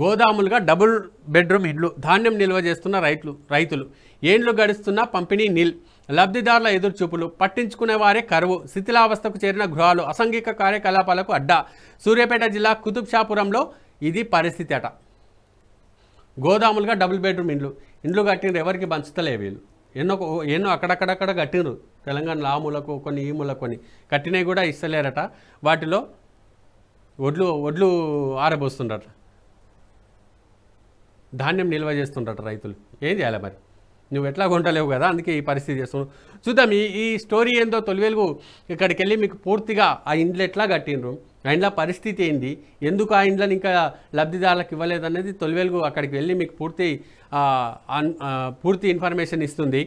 గోదాములుగా double bedroom ఇండ్లు ధాన్యం నిల్వ చేస్తున్న రైతులు రైతులు ఏండ్లు గడుస్తున్న పంపిణీ నిల్ లబ్ధిదారుల ఎదురుచూపులు పట్టించుకునేవారే కరువు శిథిలావస్థకు చేరిన గృహాలు అసంఘిక కార్యకలాపాలకు అడ్డా సూర్యాపేట జిల్లా కుతుబ్షాపురంలో ఇది పరిస్థితి అట గోదాములుగా డబుల్ బెడ్రూమ్ ఇండ్లు ఇండ్లు కట్టినరు ఎవరికి పంచుతలే వీళ్ళు ఎన్నో ఎన్నో అక్కడక్కడక్కడ కట్టినరు తెలంగాణలో ఆములకు కొన్ని ఈ మూల కొన్ని కట్టినవి కూడా ఇస్తలేరట వాటిలో ఒడ్లు ఒడ్లు ఆరబోస్తుండట ధాన్యం నిల్వ చేస్తుంటారు రైతులు ఏం చేయాలి మరి నువ్వు ఎట్లా కొంటలేవు కదా అందుకే ఈ పరిస్థితి చేస్తున్నావు చూద్దాం ఈ ఈ స్టోరీ ఏందో వెలుగు ఇక్కడికి వెళ్ళి మీకు పూర్తిగా ఆ ఇండ్లు ఎట్లా కట్టినరు ఇండ్ల పరిస్థితి ఏంది ఎందుకు ఆ ఇండ్లను ఇంకా లబ్ధిదారులకు ఇవ్వలేదనేది తొలివెలుగు అక్కడికి వెళ్ళి మీకు పూర్తి పూర్తి ఇన్ఫర్మేషన్ ఇస్తుంది